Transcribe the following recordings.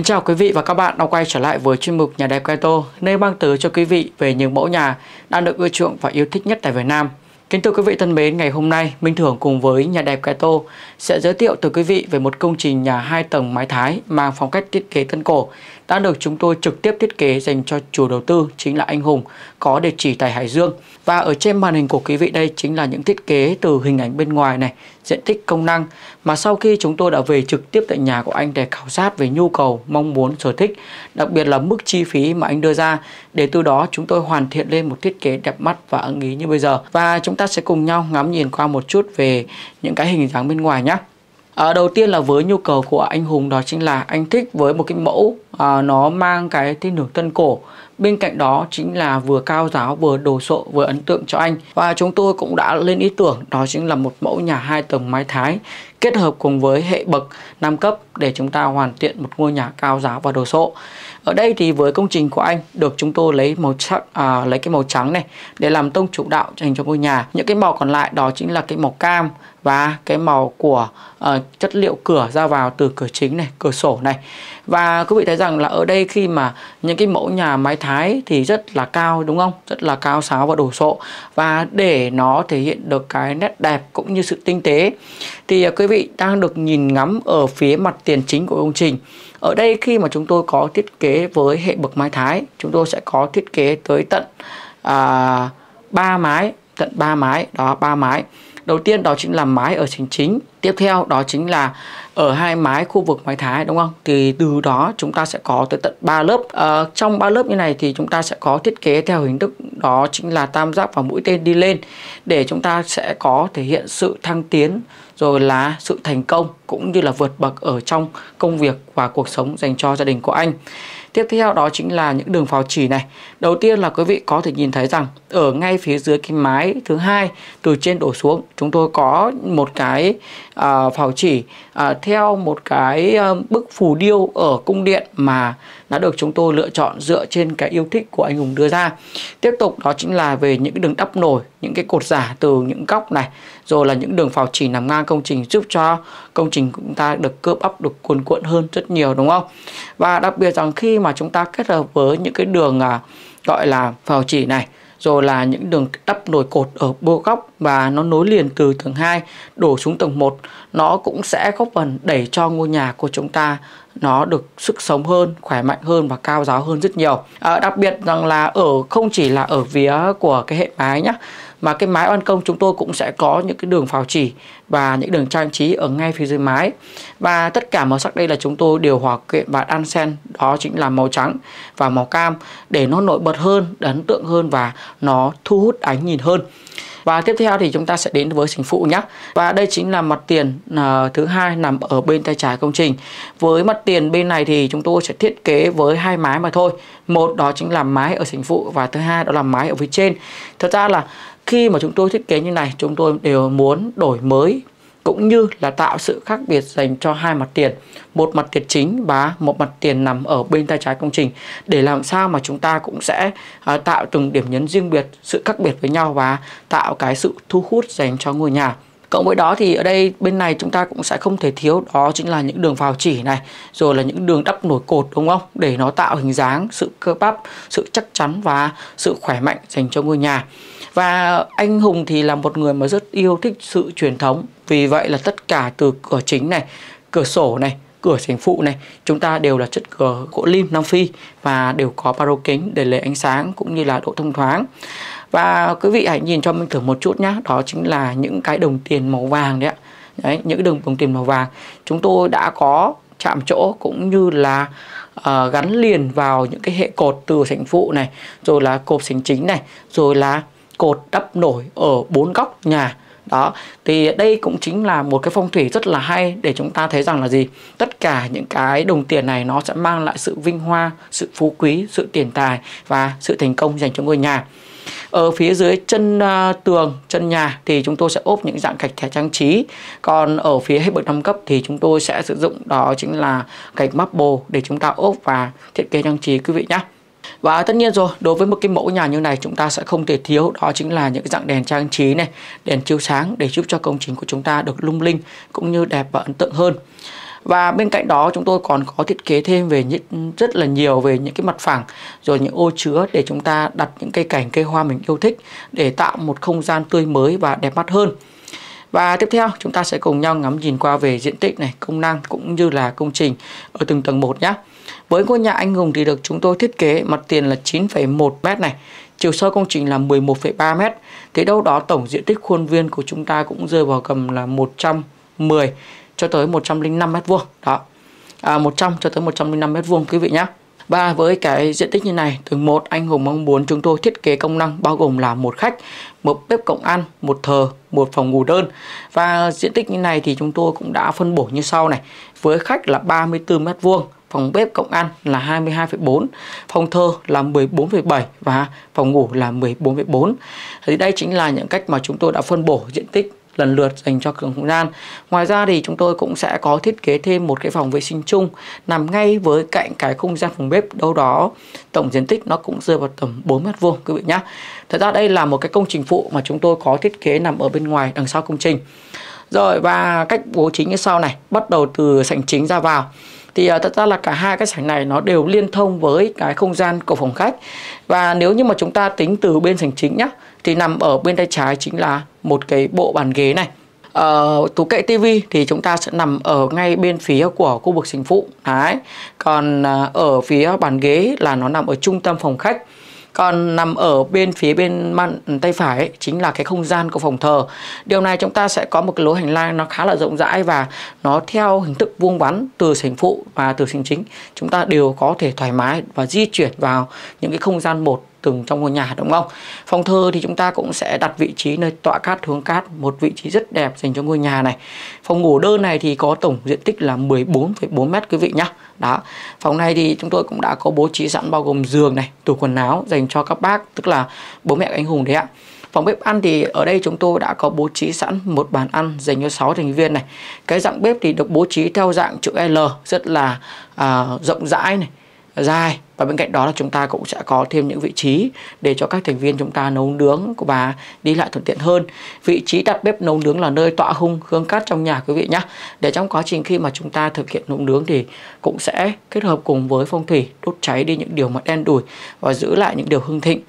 Kính chào quý vị và các bạn đã quay trở lại với chuyên mục Nhà đẹp Kaito, nơi mang tới cho quý vị về những mẫu nhà đang được ưa chuộng và yêu thích nhất tại Việt Nam. Kính thưa quý vị thân mến, ngày hôm nay Minh Thưởng cùng với Nhà đẹp Kaito sẽ giới thiệu tới quý vị về một công trình nhà 2 tầng mái Thái mang phong cách thiết kế tân cổ đã được chúng tôi trực tiếp thiết kế dành cho chủ đầu tư chính là anh Hùng có địa chỉ tại Hải Dương. Và ở trên màn hình của quý vị đây chính là những thiết kế từ hình ảnh bên ngoài này, diện tích công năng mà sau khi chúng tôi đã về trực tiếp tại nhà của anh để khảo sát về nhu cầu, mong muốn, sở thích, đặc biệt là mức chi phí mà anh đưa ra để từ đó chúng tôi hoàn thiện lên một thiết kế đẹp mắt và ưng ý như bây giờ. Và chúng ta sẽ cùng nhau ngắm nhìn qua một chút về những cái hình dáng bên ngoài nhé à, đầu tiên là với nhu cầu của anh Hùng đó chính là anh thích với một cái mẫu à, nó mang cái thiên đường tân cổ bên cạnh đó chính là vừa cao giáo vừa đồ sộ vừa ấn tượng cho anh và chúng tôi cũng đã lên ý tưởng đó chính là một mẫu nhà hai tầng mái thái kết hợp cùng với hệ bậc năm cấp để chúng ta hoàn thiện một ngôi nhà cao giáo và đồ sộ ở đây thì với công trình của anh được chúng tôi lấy màu trắng à, lấy cái màu trắng này để làm tông chủ đạo dành cho ngôi nhà những cái màu còn lại đó chính là cái màu cam và cái màu của uh, chất liệu cửa ra vào từ cửa chính này cửa sổ này và quý vị thấy rằng là ở đây khi mà những cái mẫu nhà mái thái thì rất là cao đúng không rất là cao sáo và đồ sộ và để nó thể hiện được cái nét đẹp cũng như sự tinh tế thì à, quý vị đang được nhìn ngắm ở phía mặt tiền chính của công trình ở đây khi mà chúng tôi có thiết kế với hệ bậc mái thái chúng tôi sẽ có thiết kế tới tận à, mái tận ba mái đó ba mái Đầu tiên đó chính là mái ở chính chính. Tiếp theo đó chính là ở hai mái khu vực mái thái đúng không? Thì từ đó chúng ta sẽ có tới tận 3 lớp. À, trong 3 lớp như này thì chúng ta sẽ có thiết kế theo hình thức đó chính là tam giác và mũi tên đi lên để chúng ta sẽ có thể hiện sự thăng tiến rồi là sự thành công cũng như là vượt bậc ở trong công việc và cuộc sống dành cho gia đình của anh. Tiếp theo đó chính là những đường phào chỉ này. Đầu tiên là quý vị có thể nhìn thấy rằng ở ngay phía dưới cái mái thứ hai từ trên đổ xuống chúng tôi có một cái à, phào chỉ à, theo một cái à, bức phù điêu ở cung điện mà đã được chúng tôi lựa chọn dựa trên cái yêu thích của anh Hùng đưa ra. Tiếp tục đó chính là về những đường đắp nổi, những cái cột giả từ những góc này, rồi là những đường phào chỉ nằm ngang công trình giúp cho công trình của chúng ta được cướp bắp được cuồn cuộn hơn rất nhiều đúng không? Và đặc biệt rằng khi mà chúng ta kết hợp với những cái đường à, gọi là phào chỉ này rồi là những đường đắp nồi cột ở bô góc và nó nối liền từ tầng 2 đổ xuống tầng 1 nó cũng sẽ góp phần đẩy cho ngôi nhà của chúng ta nó được sức sống hơn, khỏe mạnh hơn và cao giáo hơn rất nhiều. À, đặc biệt rằng là ở không chỉ là ở phía của cái hệ mái nhá mà cái mái ban công chúng tôi cũng sẽ có những cái đường phào chỉ và những đường trang trí ở ngay phía dưới mái và tất cả màu sắc đây là chúng tôi đều hòa quyện và đan sen đó chính là màu trắng và màu cam để nó nổi bật hơn, ấn tượng hơn và nó thu hút ánh nhìn hơn. Và tiếp theo thì chúng ta sẽ đến với sảnh phụ nhé. Và đây chính là mặt tiền à, thứ hai nằm ở bên tay trái công trình. Với mặt tiền bên này thì chúng tôi sẽ thiết kế với hai mái mà thôi. Một đó chính là mái ở sảnh phụ và thứ hai đó là mái ở phía trên. Thật ra là khi mà chúng tôi thiết kế như này chúng tôi đều muốn đổi mới cũng như là tạo sự khác biệt dành cho hai mặt tiền một mặt tiền chính và một mặt tiền nằm ở bên tay trái công trình để làm sao mà chúng ta cũng sẽ à, tạo từng điểm nhấn riêng biệt sự khác biệt với nhau và tạo cái sự thu hút dành cho ngôi nhà Cộng với đó thì ở đây bên này chúng ta cũng sẽ không thể thiếu đó chính là những đường vào chỉ này Rồi là những đường đắp nổi cột đúng không? Để nó tạo hình dáng, sự cơ bắp, sự chắc chắn và sự khỏe mạnh dành cho ngôi nhà và anh Hùng thì là một người mà rất yêu thích sự truyền thống vì vậy là tất cả từ cửa chính này cửa sổ này cửa sảnh phụ này chúng ta đều là chất cửa gỗ lim Nam Phi và đều có paro kính để lấy ánh sáng cũng như là độ thông thoáng và quý vị hãy nhìn cho mình thử một chút nhé đó chính là những cái đồng tiền màu vàng đấy ạ đấy, những đồng, đồng tiền màu vàng chúng tôi đã có chạm chỗ cũng như là uh, gắn liền vào những cái hệ cột từ sảnh phụ này rồi là cột sảnh chính này rồi là cột đắp nổi ở bốn góc nhà đó thì đây cũng chính là một cái phong thủy rất là hay để chúng ta thấy rằng là gì tất cả những cái đồng tiền này nó sẽ mang lại sự vinh hoa sự phú quý sự tiền tài và sự thành công dành cho ngôi nhà ở phía dưới chân uh, tường chân nhà thì chúng tôi sẽ ốp những dạng gạch thẻ trang trí còn ở phía hết bậc năm cấp thì chúng tôi sẽ sử dụng đó chính là gạch marble để chúng ta ốp và thiết kế trang trí quý vị nhé và tất nhiên rồi, đối với một cái mẫu nhà như này chúng ta sẽ không thể thiếu đó chính là những cái dạng đèn trang trí này, đèn chiếu sáng để giúp cho công trình của chúng ta được lung linh cũng như đẹp và ấn tượng hơn. Và bên cạnh đó chúng tôi còn có thiết kế thêm về những, rất là nhiều về những cái mặt phẳng rồi những ô chứa để chúng ta đặt những cây cảnh cây hoa mình yêu thích để tạo một không gian tươi mới và đẹp mắt hơn. Và tiếp theo chúng ta sẽ cùng nhau ngắm nhìn qua về diện tích này, công năng cũng như là công trình ở từng tầng một nhé. Với ngôi nhà anh hùng thì được chúng tôi thiết kế mặt tiền là 9,1m này, chiều sâu công trình là 11,3m. Thế đâu đó tổng diện tích khuôn viên của chúng ta cũng rơi vào cầm là 110 cho tới 105 m 2 đó. À, 100 cho tới 105 m 2 quý vị nhé. Và với cái diện tích như này, tầng 1 anh Hùng mong muốn chúng tôi thiết kế công năng bao gồm là một khách, một bếp cộng ăn, một thờ, một phòng ngủ đơn. Và diện tích như này thì chúng tôi cũng đã phân bổ như sau này. Với khách là 34 m 2 phòng bếp cộng ăn là 22,4, phòng thờ là 14,7 và phòng ngủ là 14,4. Thì đây chính là những cách mà chúng tôi đã phân bổ diện tích lần lượt dành cho cường không gian. Ngoài ra thì chúng tôi cũng sẽ có thiết kế thêm một cái phòng vệ sinh chung nằm ngay với cạnh cái không gian phòng bếp đâu đó. Tổng diện tích nó cũng rơi vào tầm 4 mét vuông quý vị nhé. Thật ra đây là một cái công trình phụ mà chúng tôi có thiết kế nằm ở bên ngoài đằng sau công trình. Rồi và cách bố trí như sau này, bắt đầu từ sảnh chính ra vào thì à, thật ra là cả hai cái sảnh này nó đều liên thông với cái không gian của phòng khách và nếu như mà chúng ta tính từ bên sảnh chính nhá thì nằm ở bên tay trái chính là một cái bộ bàn ghế này Ờ, uh, tủ kệ tivi thì chúng ta sẽ nằm ở ngay bên phía của khu vực sinh phụ Đấy. Còn uh, ở phía bàn ghế là nó nằm ở trung tâm phòng khách còn nằm ở bên phía bên man, tay phải ấy, chính là cái không gian của phòng thờ điều này chúng ta sẽ có một cái lối hành lang nó khá là rộng rãi và nó theo hình thức vuông vắn từ sảnh phụ và từ sảnh chính chúng ta đều có thể thoải mái và di chuyển vào những cái không gian một từng trong ngôi nhà đúng không? phòng thờ thì chúng ta cũng sẽ đặt vị trí nơi tọa cát hướng cát, một vị trí rất đẹp dành cho ngôi nhà này. Phòng ngủ đơn này thì có tổng diện tích là 14,4 mét quý vị nhá. Đó. Phòng này thì chúng tôi cũng đã có bố trí sẵn bao gồm giường này, tủ quần áo dành cho các bác, tức là bố mẹ anh hùng đấy ạ. Phòng bếp ăn thì ở đây chúng tôi đã có bố trí sẵn một bàn ăn dành cho 6 thành viên này. Cái dạng bếp thì được bố trí theo dạng chữ L rất là à, rộng rãi này dài và bên cạnh đó là chúng ta cũng sẽ có thêm những vị trí để cho các thành viên chúng ta nấu nướng và đi lại thuận tiện hơn vị trí đặt bếp nấu nướng là nơi tọa hung hương cát trong nhà quý vị nhé để trong quá trình khi mà chúng ta thực hiện nấu nướng thì cũng sẽ kết hợp cùng với phong thủy đốt cháy đi những điều mà đen đủi và giữ lại những điều hưng thịnh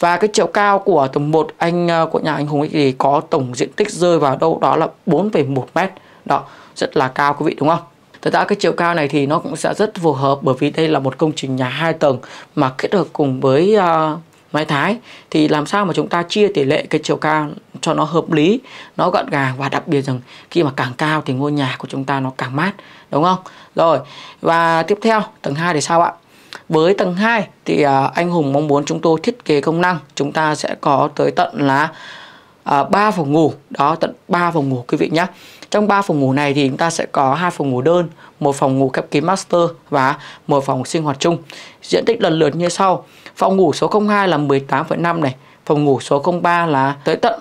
và cái chiều cao của tầng 1 anh ờ, của nhà anh Hùng ấy thì có tổng diện tích rơi vào đâu đó là 4,1 mét. Đó, rất là cao quý vị đúng không? Thật ra cái chiều cao này thì nó cũng sẽ rất phù hợp bởi vì đây là một công trình nhà hai tầng mà kết hợp cùng với uh, mái thái thì làm sao mà chúng ta chia tỷ lệ cái chiều cao cho nó hợp lý, nó gọn gàng và đặc biệt rằng khi mà càng cao thì ngôi nhà của chúng ta nó càng mát, đúng không? Rồi, và tiếp theo tầng 2 thì sao ạ? Với tầng 2 thì uh, anh Hùng mong muốn chúng tôi thiết kế công năng, chúng ta sẽ có tới tận là à, 3 phòng ngủ đó tận 3 phòng ngủ quý vị nhé trong 3 phòng ngủ này thì chúng ta sẽ có hai phòng ngủ đơn, một phòng ngủ khép kín master và một phòng sinh hoạt chung. Diện tích lần lượt như sau. Phòng ngủ số 02 là 18,5 này, phòng ngủ số 03 là tới tận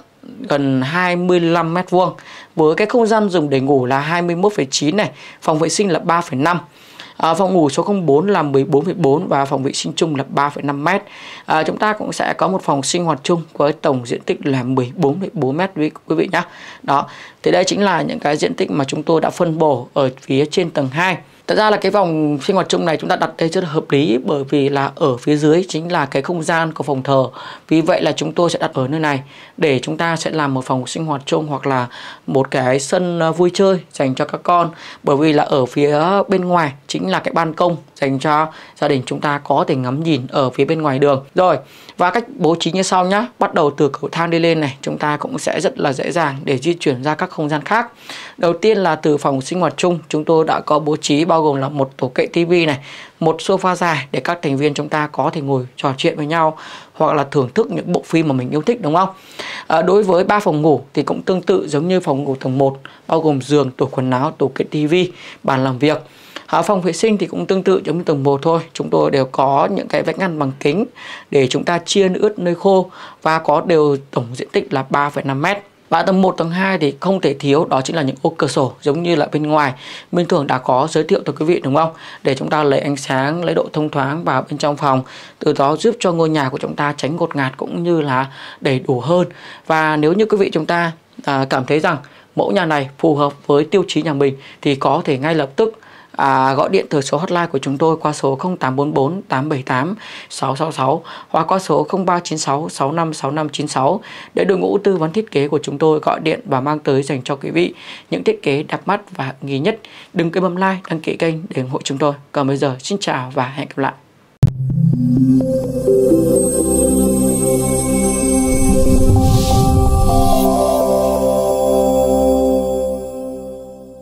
gần 25 mét vuông. Với cái không gian dùng để ngủ là 21,9 này, phòng vệ sinh là 3,5 à, phòng ngủ số 04 là 14,4 và phòng vệ sinh chung là 3,5 m. À, chúng ta cũng sẽ có một phòng sinh hoạt chung với tổng diện tích là 14,4 m quý vị nhé. Đó. Thì đây chính là những cái diện tích mà chúng tôi đã phân bổ ở phía trên tầng 2. Thật ra là cái vòng sinh hoạt chung này chúng ta đặt đây rất là hợp lý bởi vì là ở phía dưới chính là cái không gian của phòng thờ. Vì vậy là chúng tôi sẽ đặt ở nơi này để chúng ta sẽ làm một phòng sinh hoạt chung hoặc là một cái sân à, vui chơi dành cho các con. Bởi vì là ở phía bên ngoài chính là cái ban công dành cho gia đình chúng ta có thể ngắm nhìn ở phía bên ngoài đường. Rồi, và cách bố trí như sau nhé. Bắt đầu từ cầu thang đi lên này, chúng ta cũng sẽ rất là dễ dàng để di chuyển ra các không gian khác. Đầu tiên là từ phòng sinh hoạt chung, chúng tôi đã có bố trí bao gồm là một tổ kệ tivi này, một sofa dài để các thành viên chúng ta có thể ngồi trò chuyện với nhau hoặc là thưởng thức những bộ phim mà mình yêu thích đúng không? À, đối với ba phòng ngủ thì cũng tương tự giống như phòng ngủ tầng 1 bao gồm giường, tủ quần áo, tủ kệ tivi, bàn làm việc à, phòng vệ sinh thì cũng tương tự giống như tầng 1 thôi chúng tôi đều có những cái vách ngăn bằng kính để chúng ta chia ướt nơi khô và có đều tổng diện tích là 3,5 mét và tầng 1, tầng 2 thì không thể thiếu đó chính là những ô cửa sổ giống như là bên ngoài Minh Thường đã có giới thiệu tới quý vị đúng không? Để chúng ta lấy ánh sáng, lấy độ thông thoáng vào bên trong phòng Từ đó giúp cho ngôi nhà của chúng ta tránh ngột ngạt cũng như là đầy đủ hơn Và nếu như quý vị chúng ta à, cảm thấy rằng mẫu nhà này phù hợp với tiêu chí nhà mình thì có thể ngay lập tức à, gọi điện từ số hotline của chúng tôi qua số 0844 878 666 hoặc qua số 0396 65 65 96 để đội ngũ tư vấn thiết kế của chúng tôi gọi điện và mang tới dành cho quý vị những thiết kế đẹp mắt và nghi nhất. Đừng quên bấm like, đăng ký kênh để ủng hộ chúng tôi. Còn bây giờ, xin chào và hẹn gặp lại.